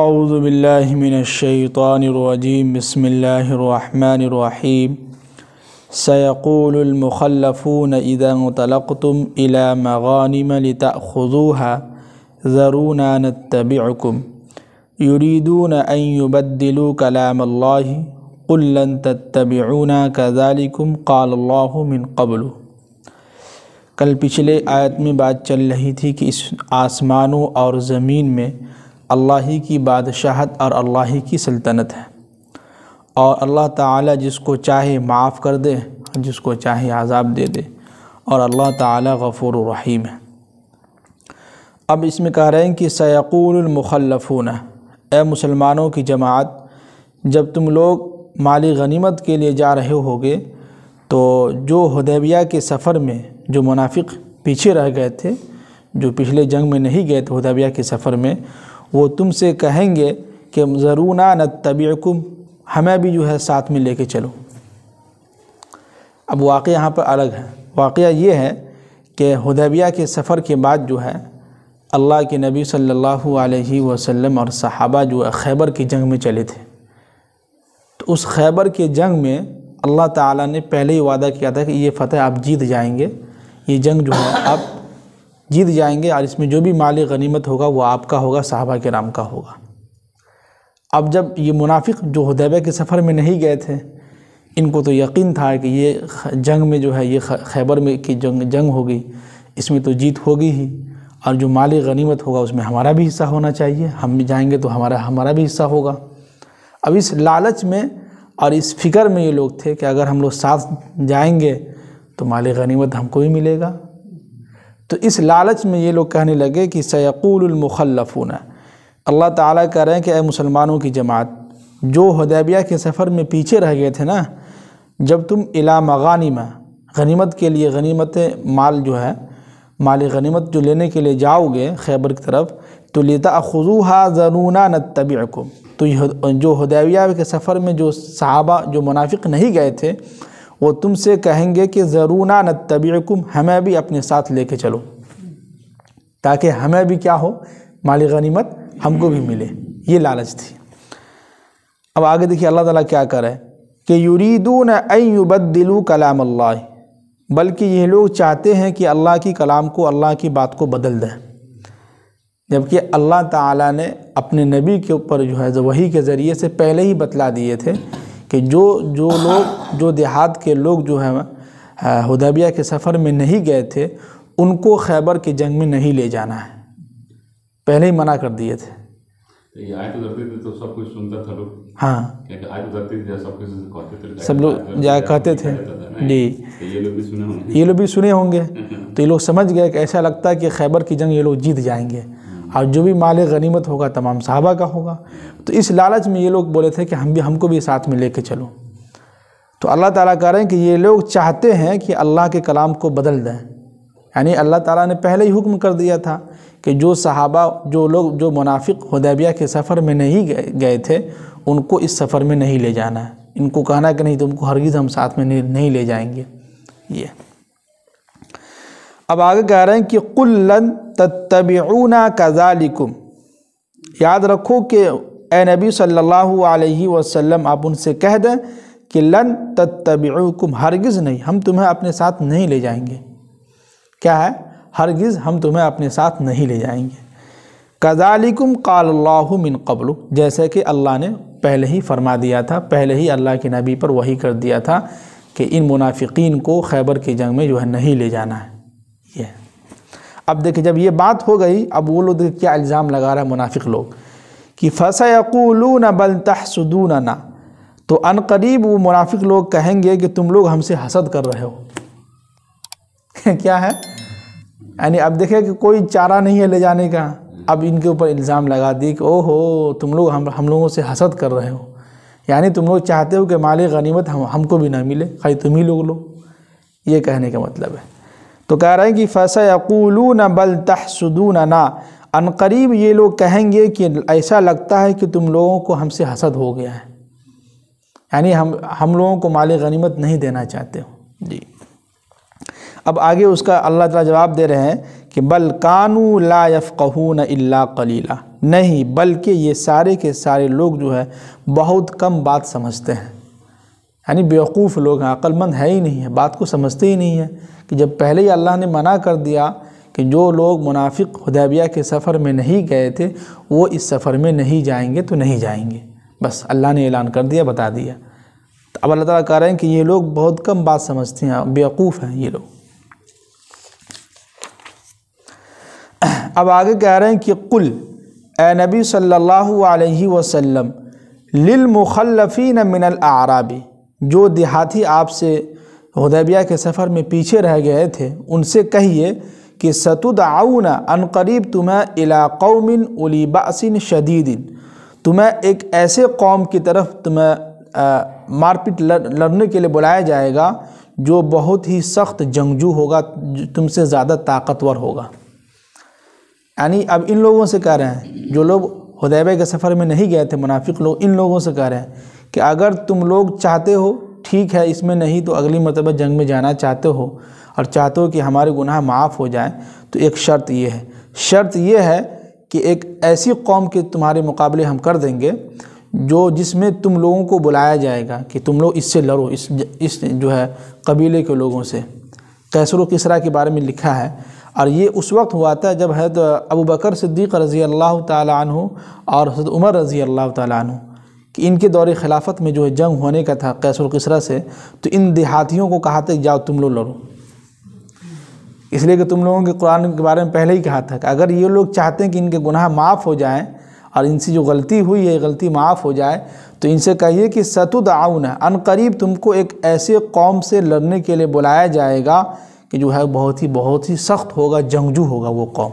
أعوذ بالله من الشيطان الرجيم بسم الله الرحمن الرحيم سيقول المخلفون إذا انطلقتم إلى مغانم لتأخذوها ذرونا نتبعكم يريدون أن يبدلوا كلام الله قل لن تتبعونا كذلكم قال الله من قبل کل پچھلے آیت میں بات چل رہی تھی کہ اس آسمانوں اور زمین میں اللہ ہی کی بادشاہت اور اللہ ہی کی سلطنت ہے اور اللہ تعالیٰ جس کو چاہے معاف کر دے جس کو چاہے عذاب دے دے اور اللہ تعالیٰ غفور الرحیم ہے اب اس میں کہہ رہے ہیں کہ سیقول المخلفون اے مسلمانوں کی جماعت جب تم لوگ مالی غنیمت کے لیے جا رہے ہوگے تو جو حدیبیہ کے سفر میں جو منافق پیچھے رہ گئے تھے جو پچھلے جنگ میں نہیں گئے تھے حدیبیہ کے سفر میں وہ تم سے کہیں گے کہ ضرورانت نتبعکم ہمیں بھی جو ہے ساتھ میں لے کے چلو اب واقعہ یہاں پر الگ ہے واقعہ یہ ہے کہ حدیبیہ کے سفر کے بعد جو ہے اللہ کے نبی صلی اللہ علیہ وسلم اور صحابہ جو ہے خیبر کی جنگ میں چلے تھے تو اس خیبر کے جنگ میں اللہ تعالیٰ نے پہلے ہی وعدہ کیا تھا کہ یہ فتح آپ جیت جائیں گے یہ جنگ جو ہے آپ جیت جائیں گے اور اس میں جو بھی مالی غنیمت ہوگا وہ آپ کا ہوگا صحابہ کے نام کا ہوگا اب جب یہ منافق جو حدیبہ کے سفر میں نہیں گئے تھے ان کو تو یقین تھا کہ یہ جنگ میں جو ہے یہ خیبر میں کی جنگ ہوگی اس میں تو جیت ہوگی ہی اور جو مالی غنیمت ہوگا اس میں ہمارا بھی حصہ ہونا چاہیے ہم جائیں گے تو ہمارا ہمارا بھی حصہ ہوگا اب اس لالچ میں اور اس فکر میں یہ لوگ تھے کہ اگر ہم لوگ ساتھ جائیں گے تو مالی غنیمت ہم کو ہی ملے گا تو اس لالچ میں یہ لوگ کہنے لگے کہ سیقول المخلفون اللہ تعالیٰ کہہ رہے ہیں کہ اے مسلمانوں کی جماعت جو حدیبیہ کے سفر میں پیچھے رہ گئے تھے نا جب تم الہ مغانیمہ غنیمت کے لیے غنیمت مال جو ہے مال غنیمت جو لینے کے لیے جاؤ گے خیبر کی طرف تو لیتاخوح ذنونا نتبعکم تو جو حدیبیہ کے سفر میں جو صحابہ جو منافق نہیں گئے تھے وہ تم سے کہیں گے کہ ضرورنا نتبعکم ہمیں بھی اپنے ساتھ لے کے چلو تاکہ ہمیں بھی کیا ہو مالی غنیمت ہم کو بھی ملے یہ لالچ تھی اب آگے دیکھیے اللہ تعالیٰ کیا کرے کہ یریدون ان یبدلو کلام اللہ بلکہ یہ لوگ چاہتے ہیں کہ اللہ کی کلام کو اللہ کی بات کو بدل دیں جبکہ اللہ تعالیٰ نے اپنے نبی کے اوپر جو ہے وہی کے ذریعے سے پہلے ہی بتلا دیے تھے کہ جو جو لوگ جو دیہات کے لوگ جو ہیں ہدیبیہ کے سفر میں نہیں گئے تھے ان کو خیبر کے جنگ میں نہیں لے جانا ہے پہلے ہی منع کر دیے تھے ہاں سب لوگ جا کہتے تھے جی یہ لوگ بھی سنے ہوں گے تو یہ لوگ سمجھ گئے کہ ایسا لگتا ہے کہ خیبر کی جنگ یہ لوگ جیت جائیں گے اور جو بھی مال غنیمت ہوگا تمام صحابہ کا ہوگا تو اس لالچ میں یہ لوگ بولے تھے کہ ہم بھی ہم کو بھی ساتھ میں لے کے چلو تو اللہ تعالیٰ کہہ رہے ہیں کہ یہ لوگ چاہتے ہیں کہ اللہ کے کلام کو بدل دیں یعنی اللہ تعالیٰ نے پہلے ہی حکم کر دیا تھا کہ جو صحابہ جو لوگ جو منافق حدیبیہ کے سفر میں نہیں گئے تھے ان کو اس سفر میں نہیں لے جانا ہے ان کو کہنا کہ نہیں تم کو ہرگز ہم ساتھ میں نہیں لے جائیں گے یہ اب آگے کہہ رہے ہیں کہ کل تتبعونا کذالکم یاد رکھو کہ اے نبی صلی اللہ علیہ وسلم آپ ان سے کہہ دیں کہ لن تتبعوکم ہرگز نہیں ہم تمہیں اپنے ساتھ نہیں لے جائیں گے کیا ہے ہرگز ہم تمہیں اپنے ساتھ نہیں لے جائیں گے اللہ من قبل جیسے کہ اللہ نے پہلے ہی فرما دیا تھا پہلے ہی اللہ کے نبی پر وہی کر دیا تھا کہ ان منافقین کو خیبر کی جنگ میں جو ہے نہیں لے جانا ہے یہ اب دیکھیں جب یہ بات ہو گئی اب وہ لوگ کیا الزام لگا رہا ہے منافق لوگ کہ فَسَيَقُولُونَ بَلْ تَحْسُدُونَنَا تو ان قریب وہ منافق لوگ کہیں گے کہ تم لوگ ہم سے حسد کر رہے ہو کیا ہے یعنی اب دیکھیں کہ کوئی چارہ نہیں ہے لے جانے کا اب ان کے اوپر الزام لگا دی کہ او ہو تم لوگ ہم ہم لوگوں سے حسد کر رہے ہو یعنی تم لوگ چاہتے ہو کہ مالِ غنیمت ہم کو بھی نہ ملے خیری تم ہی لوگ لو یہ کہنے کا مطلب ہے تو کہہ رہے ہیں کہ فَسَيَقُولُونَ بَلْ تَحْسُدُونَنَا بل قریب یہ لوگ کہیں گے کہ ایسا لگتا ہے کہ تم لوگوں کو ہم سے حسد ہو گیا ہے یعنی ہم ہم لوگوں کو مال غنیمت نہیں دینا چاہتے ہو جی اب آگے اس کا اللہ تعالیٰ جواب دے رہے ہیں کہ بل قانو لا يَفْقَهُونَ إِلَّا قَلِيلًا نہیں بلکہ یہ سارے کے سارے لوگ جو ہے بہت کم بات سمجھتے ہیں یعنی بیوقوف لوگ ہیں عقل مند ہے ہی نہیں ہے بات کو سمجھتے ہی نہیں ہے کہ جب پہلے ہی اللہ نے منع کر دیا کہ جو لوگ منافق حدیبیہ کے سفر میں نہیں گئے تھے وہ اس سفر میں نہیں جائیں گے تو نہیں جائیں گے بس اللہ نے اعلان کر دیا بتا دیا تو اب اللہ تعالیٰ کہہ رہے ہیں کہ یہ لوگ بہت کم بات سمجھتے ہیں بیوقوف ہیں یہ لوگ اب آگے کہہ رہے ہیں کہ قل اے نبی صلی اللہ علیہ وسلم للمخلفین من الآرابی جو دیہاتی آپ سے حدیبیہ کے سفر میں پیچھے رہ گئے تھے ان سے کہیے کہ ستدعون انقریب تمہیں قوم علی باسن شدید تمہیں ایک ایسے قوم کی طرف تمہیں مارپٹ لڑنے کے لیے بلایا جائے گا جو بہت ہی سخت جنگجو ہوگا تم سے زیادہ طاقتور ہوگا یعنی اب ان لوگوں سے کہہ رہے ہیں جو لوگ حدیبہ کے سفر میں نہیں گئے تھے منافق لوگ ان لوگوں سے کہہ رہے ہیں کہ اگر تم لوگ چاہتے ہو ٹھیک ہے اس میں نہیں تو اگلی مرتبہ جنگ میں جانا چاہتے ہو اور چاہتے ہو کہ ہمارے گناہ معاف ہو جائیں تو ایک شرط یہ ہے شرط یہ ہے کہ ایک ایسی قوم کے تمہارے مقابلے ہم کر دیں گے جو جس میں تم لوگوں کو بلایا جائے گا کہ تم لوگ اس سے لڑو اس اس جو ہے قبیلے کے لوگوں سے قیسر و کسرا کے بارے میں لکھا ہے اور یہ اس وقت ہوا تھا جب حضرت ابو بکر صدیق رضی اللہ تعالیٰ عنہ اور حضرت عمر رضی اللہ تعالیٰ عنہ کہ ان کے دور خلافت میں جو ہے جنگ ہونے کا تھا قیس القسرہ سے تو ان دیہاتیوں کو کہا تھا کہ جاؤ تم لو لڑو اس لیے کہ تم لوگوں کے قرآن کے بارے میں پہلے ہی کہا تھا کہ اگر یہ لوگ چاہتے ہیں کہ ان کے گناہ معاف ہو جائیں اور ان سے جو غلطی ہوئی ہے غلطی معاف ہو جائے تو ان سے کہیے کہ ان قریب تم کو ایک ایسے قوم سے لڑنے کے لیے بلایا جائے گا کہ جو ہے بہت ہی بہت ہی سخت ہوگا جنگجو ہوگا وہ قوم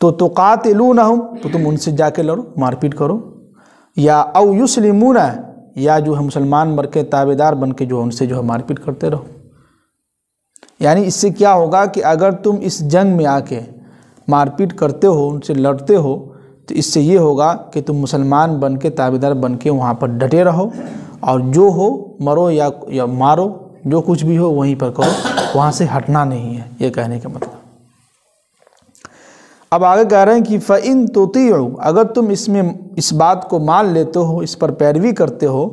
تو تقاتلونہم تو تم ان سے جا کے لڑو مارپیٹ کرو یا او یسلمون یا جو ہے مسلمان مر کے تابے دار بن کے جو ان سے جو ہے مار پیٹ کرتے رہو یعنی اس سے کیا ہوگا کہ اگر تم اس جنگ میں آ کے مار پیٹ کرتے ہو ان سے لڑتے ہو تو اس سے یہ ہوگا کہ تم مسلمان بن کے تابے دار بن کے وہاں پر ڈٹے رہو اور جو ہو مرو یا مارو جو کچھ بھی ہو وہیں پر کرو وہاں سے ہٹنا نہیں ہے یہ کہنے کا مطلب اب آگے کہہ رہے ہیں کہ فعن توتی اگر تم اس میں اس بات کو مان لیتے ہو اس پر پیروی کرتے ہو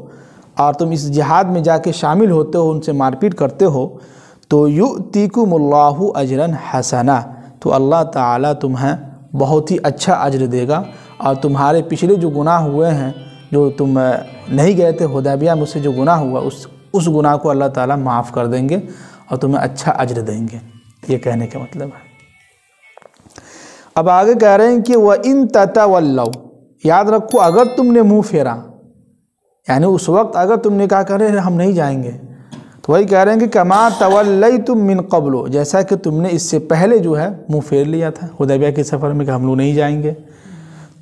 اور تم اس جہاد میں جا کے شامل ہوتے ہو ان سے مارپیٹ کرتے ہو تو یؤتیکم اللہ ملا اجراً حسنا تو اللہ تعالیٰ تمہیں بہت ہی اچھا اجر دے گا اور تمہارے پچھلے جو گناہ ہوئے ہیں جو تم نہیں گئے تھے حدیبیہ میں اس سے جو گناہ ہوا اس اس گناہ کو اللہ تعالیٰ معاف کر دیں گے اور تمہیں اچھا اجر دیں گے یہ کہنے کا مطلب ہے اب آگے کہہ رہے ہیں کہ وہ ان تتا یاد رکھو اگر تم نے منہ پھیرا یعنی اس وقت اگر تم نے کہا کہ ہم نہیں جائیں گے تو وہی کہہ رہے ہیں کہ کما طول تم من قبل جیسا کہ تم نے اس سے پہلے جو ہے منہ پھیر لیا تھا حدیبیہ کے سفر میں کہ ہم لوگ نہیں جائیں گے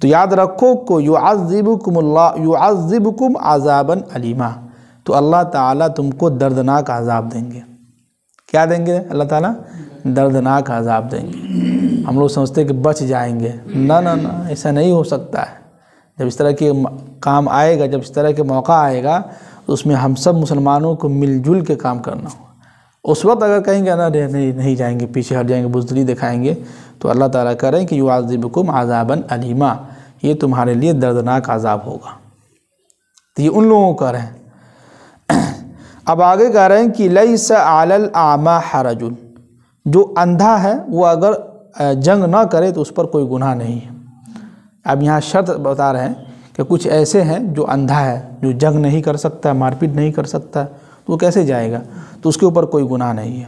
تو یاد رکھو کو یو کم اللہ یو عذابا کم علیما تو اللہ تعالیٰ تم کو دردناک عذاب دیں گے کیا دیں گے اللہ تعالیٰ دردناک عذاب دیں گے ہم لوگ ہیں کہ بچ جائیں گے نہ نہ ایسا نہیں ہو سکتا ہے جب اس طرح کے کام آئے گا جب اس طرح کے موقع آئے گا تو اس میں ہم سب مسلمانوں کو مل جل کے کام کرنا ہو اس وقت اگر کہیں گے نہ نہیں جائیں گے پیچھے ہٹ جائیں گے بزدلی دکھائیں گے تو اللہ تعالیٰ کہہ رہے ہیں کہ یو اذب عذابن علیما یہ تمہارے لیے دردناک عذاب ہوگا تو یہ ان لوگوں کا رہے ہیں اب آگے کہہ رہے ہیں کہ لئی علی الاعما عامہ جو اندھا ہے وہ اگر جنگ نہ کرے تو اس پر کوئی گناہ نہیں ہے اب یہاں شرط بتا رہے ہیں کہ کچھ ایسے ہیں جو اندھا ہے جو جنگ نہیں کر سکتا مار پیٹ نہیں کر سکتا تو وہ کیسے جائے گا تو اس کے اوپر کوئی گناہ نہیں ہے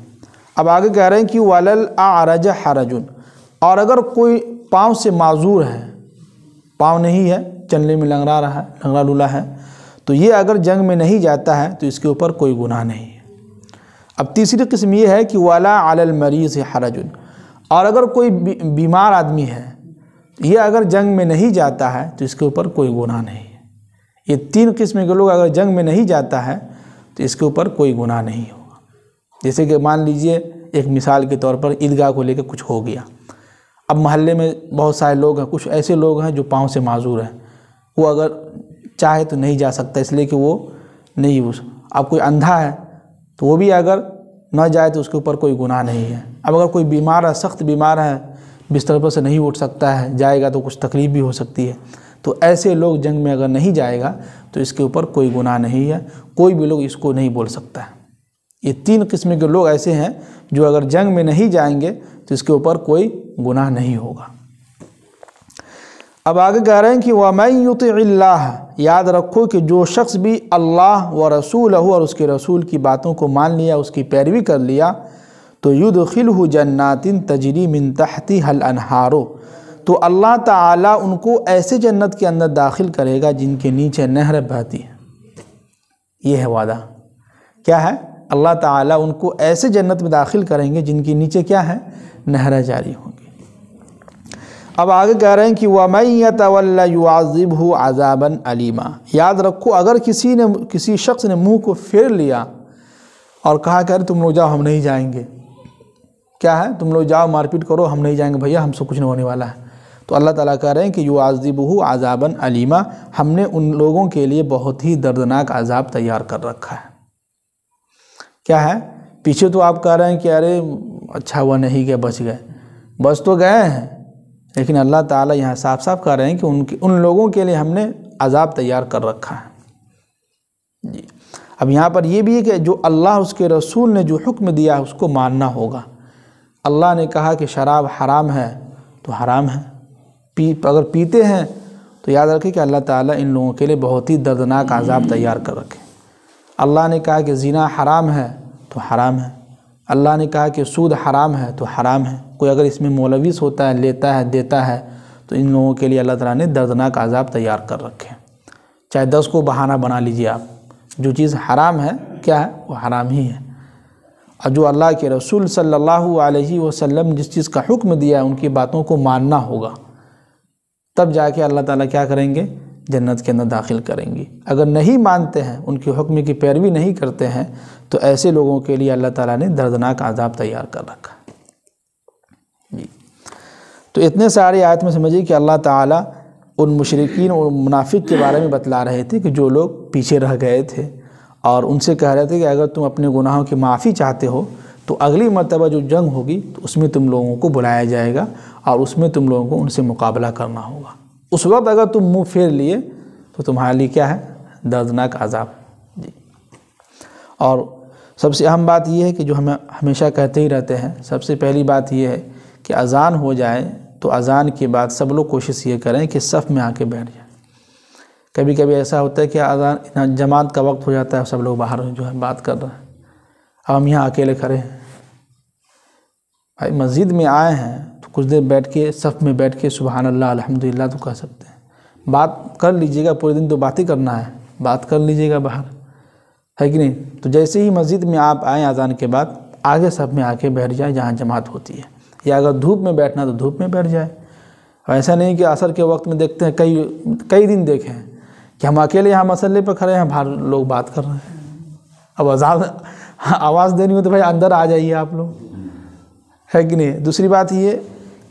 اب آگے کہہ رہے ہیں کہ والل آرج حرجن اور اگر کوئی پاؤں سے معذور ہے پاؤں نہیں ہے چلنے میں لنگرا رہا ہے لنگرا لولا ہے تو یہ اگر جنگ میں نہیں جاتا ہے تو اس کے اوپر کوئی گناہ نہیں ہے اب تیسری قسم یہ ہے کہ والا آلل المریض حرجن اور اگر کوئی بیمار آدمی ہے یہ اگر جنگ میں نہیں جاتا ہے تو اس کے اوپر کوئی گناہ نہیں یہ تین قسم کے لوگ اگر جنگ میں نہیں جاتا ہے تو اس کے اوپر کوئی گناہ نہیں ہوگا جیسے کہ مان لیجئے ایک مثال کے طور پر عیدگاہ کو لے کے کچھ ہو گیا اب محلے میں بہت سارے لوگ ہیں کچھ ایسے لوگ ہیں جو پاؤں سے معذور ہیں وہ اگر چاہے تو نہیں جا سکتا اس لیے کہ وہ نہیں ہو اب کوئی اندھا ہے تو وہ بھی اگر نہ جائے تو اس کے اوپر کوئی گناہ نہیں ہے اب اگر کوئی بیمار ہے سخت بیمار ہے بستر پر سے نہیں اٹھ سکتا ہے جائے گا تو کچھ تکلیف بھی ہو سکتی ہے تو ایسے لوگ جنگ میں اگر نہیں جائے گا تو اس کے اوپر کوئی گناہ نہیں ہے کوئی بھی لوگ اس کو نہیں بول سکتا ہے یہ تین قسم کے لوگ ایسے ہیں جو اگر جنگ میں نہیں جائیں گے تو اس کے اوپر کوئی گناہ نہیں ہوگا اب آگے کہہ رہے ہیں کہ وَمَنْ يُطِعِ اللَّهَ یاد رکھو کہ جو شخص بھی اللہ و رسول اور اس کے رسول کی باتوں کو مان لیا اس کی پیروی کر لیا تو یدخلہ ہو تجری تجری منتحتی حل انہارو تو اللہ تعالیٰ ان کو ایسے جنت کے اندر داخل کرے گا جن کے نیچے نہر بہتی ہے یہ ہے وعدہ کیا ہے اللہ تعالیٰ ان کو ایسے جنت میں داخل کریں گے جن کے نیچے کیا ہے نہریں جاری ہوں گی اب آگے کہہ رہے ہیں کہ وہ طلّہ يُعَذِّبْهُ ہو عذابً علیمہ یاد رکھو اگر کسی نے کسی شخص نے منہ کو پھر لیا اور کہا کر تم جاؤ ہم نہیں جائیں گے کیا ہے تم لوگ جاؤ مار پیٹ کرو ہم نہیں جائیں گے بھیا ہم سے کچھ نہیں ہونے والا ہے تو اللہ تعالیٰ کہہ رہے ہیں کہ یو عاضی عذاباً علیمہ ہم نے ان لوگوں کے لیے بہت ہی دردناک عذاب تیار کر رکھا ہے کیا ہے پیچھے تو آپ کہہ رہے ہیں کہ ارے اچھا ہوا نہیں گیا بچ گئے بس تو گئے ہیں لیکن اللہ تعالیٰ یہاں صاف صاف کہہ رہے ہیں کہ ان کے ان لوگوں کے لیے ہم نے عذاب تیار کر رکھا ہے جی اب یہاں پر یہ بھی ہے کہ جو اللہ اس کے رسول نے جو حکم دیا ہے اس کو ماننا ہوگا اللہ نے کہا کہ شراب حرام ہے تو حرام ہے پی اگر پیتے ہیں تو یاد رکھیں کہ اللہ تعالیٰ ان لوگوں کے لیے بہت ہی دردناک عذاب تیار کر رکھے اللہ نے کہا کہ زینہ حرام ہے تو حرام ہے اللہ نے کہا کہ سود حرام ہے تو حرام ہے کوئی اگر اس میں مولوث ہوتا ہے لیتا ہے دیتا ہے تو ان لوگوں کے لیے اللہ تعالیٰ نے دردناک عذاب تیار کر رکھے چاہے دس کو بہانہ بنا لیجئے آپ جو چیز حرام ہے کیا ہے وہ حرام ہی ہے جو اللہ کے رسول صلی اللہ علیہ وسلم جس چیز کا حکم دیا ہے ان کی باتوں کو ماننا ہوگا تب جا کے اللہ تعالیٰ کیا کریں گے جنت کے اندر داخل کریں گے اگر نہیں مانتے ہیں ان کے حکم کی پیروی نہیں کرتے ہیں تو ایسے لوگوں کے لیے اللہ تعالیٰ نے دردناک عذاب تیار کر رکھا جی تو اتنے سارے آیت میں سمجھیے کہ اللہ تعالیٰ ان مشرقین اور منافق کے بارے میں بتلا رہے تھے کہ جو لوگ پیچھے رہ گئے تھے اور ان سے کہہ رہے تھے کہ اگر تم اپنے گناہوں کی معافی چاہتے ہو تو اگلی مرتبہ جو جنگ ہوگی تو اس میں تم لوگوں کو بلایا جائے گا اور اس میں تم لوگوں کو ان سے مقابلہ کرنا ہوگا اس وقت اگر تم منہ پھیر لیے تو تمہارے لیے کیا ہے دردناک عذاب جی اور سب سے اہم بات یہ ہے کہ جو ہمیں ہمیشہ کہتے ہی رہتے ہیں سب سے پہلی بات یہ ہے کہ اذان ہو جائے تو اذان کے بعد سب لوگ کوشش یہ کریں کہ صف میں آ کے بیٹھ جائیں کبھی کبھی ایسا ہوتا ہے کہ آزان جماعت کا وقت ہو جاتا ہے سب لوگ باہر جو ہے بات کر رہے ہیں اب ہم یہاں اکیلے کھڑے ہیں مسجد میں آئے ہیں تو کچھ دیر بیٹھ کے صف میں بیٹھ کے سبحان اللہ الحمدللہ تو کہہ سکتے ہیں بات کر لیجئے گا پورے دن تو بات ہی کرنا ہے بات کر لیجئے گا باہر ہے کہ نہیں تو جیسے ہی مسجد میں آپ آئیں آزان کے بعد آگے صف میں آ کے بیٹھ جائیں جہاں جماعت ہوتی ہے یا اگر دھوپ میں بیٹھنا تو دھوپ میں بیٹھ جائے ایسا نہیں کہ عصر کے وقت میں دیکھتے ہیں کئی کئی دن دیکھیں کہ ہم اکیلے یہاں مسئلے پہ کھڑے ہیں باہر لوگ بات کر رہے ہیں اب آزاد آواز دینی ہو تو بھائی اندر آ جائیے آپ لوگ ہے کہ نہیں دوسری بات یہ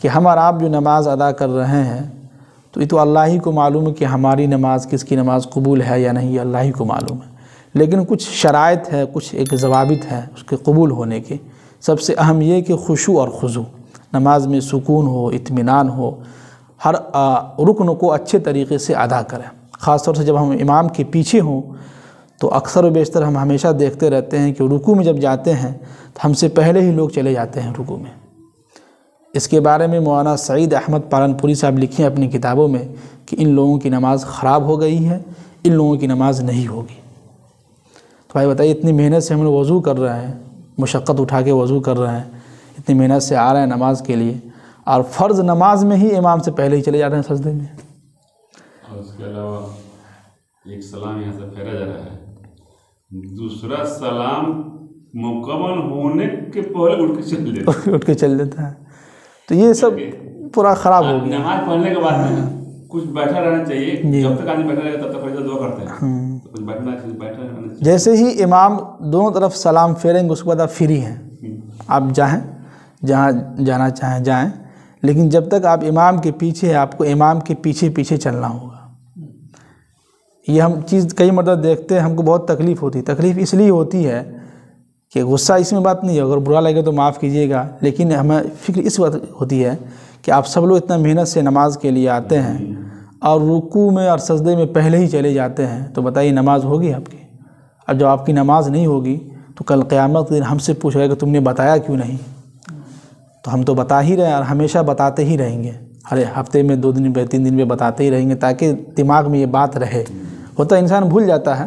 کہ ہم اور آپ جو نماز ادا کر رہے ہیں تو یہ تو اللہ ہی کو معلوم ہے کہ ہماری نماز کس کی نماز قبول ہے یا نہیں یہ اللہ ہی کو معلوم ہے لیکن کچھ شرائط ہے کچھ ایک ضوابط ہے اس کے قبول ہونے کے سب سے اہم یہ کہ خوشو اور خضو نماز میں سکون ہو اطمینان ہو ہر رکن کو اچھے طریقے سے ادا کریں خاص طور سے جب ہم امام کے پیچھے ہوں تو اکثر و بیشتر ہم ہمیشہ دیکھتے رہتے ہیں کہ رکو میں جب جاتے ہیں تو ہم سے پہلے ہی لوگ چلے جاتے ہیں رکو میں اس کے بارے میں مولانا سعید احمد پالن پوری صاحب لکھیں اپنی کتابوں میں کہ ان لوگوں کی نماز خراب ہو گئی ہے ان لوگوں کی نماز نہیں ہوگی تو بھائی بتائیے اتنی محنت سے ہم لوگ وضو کر رہے ہیں مشقت اٹھا کے وضو کر رہے ہیں اتنی محنت سے آ رہے ہیں نماز کے لیے اور فرض نماز میں ہی امام سے پہلے ہی چلے جا رہے ہیں سجدے میں کے علاوہ ایک سلام یہاں سے پھیرا جا رہا ہے دوسرا سلام مکمل ہونے کے پہلے اٹھ کے چل دیتا ہے اٹھ کے چل دیتا ہے تو یہ سب پورا خراب ہو گیا نماز پڑھنے کے بعد میں کچھ بیٹھا رہنا چاہیے جی۔ جب تک آدمی بیٹھا رہے تب تک فریضہ دعا کرتے ہیں جیسے ہی امام دونوں طرف سلام پھیریں گے اس کے بعد آپ فری ہیں آپ جائیں جہاں جانا چاہیں جائیں لیکن جب تک آپ امام کے پیچھے آپ کو امام کے پیچھے پیچھے چلنا ہوگا یہ ہم چیز کئی مردہ دیکھتے ہیں ہم کو بہت تکلیف ہوتی ہے تکلیف اس لیے ہوتی ہے کہ غصہ اس میں بات نہیں ہے اگر برا لگے تو معاف کیجیے گا لیکن ہمیں فکر اس وقت ہوتی ہے کہ آپ سب لوگ اتنا محنت سے نماز کے لیے آتے ہیں اور رکو میں اور سجدے میں پہلے ہی چلے جاتے ہیں تو بتائیے نماز ہوگی آپ کی اور جب آپ کی نماز نہیں ہوگی تو کل قیامت دن ہم سے پوچھ رہے کہ تم نے بتایا کیوں نہیں تو ہم تو بتا ہی رہے ہیں اور ہمیشہ بتاتے ہی رہیں گے ارے ہفتے میں دو دن پہ تین دن میں بتاتے ہی رہیں گے تاکہ دماغ میں یہ بات رہے ہوتا ہے انسان بھول جاتا ہے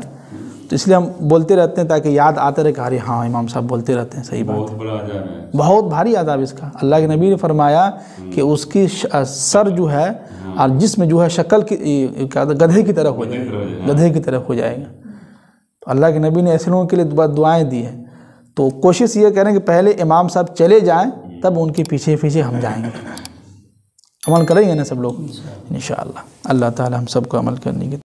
تو اس لیے ہم بولتے رہتے ہیں تاکہ یاد آتے رہے کہ ارے ہاں امام صاحب بولتے رہتے ہیں صحیح بات ہے بہت بھاری عذاب اس کا اللہ کے نبی نے فرمایا کہ اس کی سر جو ہے ہاں۔ اور جسم جو ہے شکل کی گدھے کی طرح ہو جائے گا گدھے کی طرح ہو جائے گا اللہ کے نبی نے ایسے لوگوں کے لیے دعائیں دی ہیں تو کوشش یہ کریں کہ پہلے امام صاحب چلے جائیں تب ان کے پیچھے پیچھے ہم جائیں گے عمل کریں گے نا سب لوگ انشاءاللہ اللہ تعالی ہم سب کو عمل کرنے کی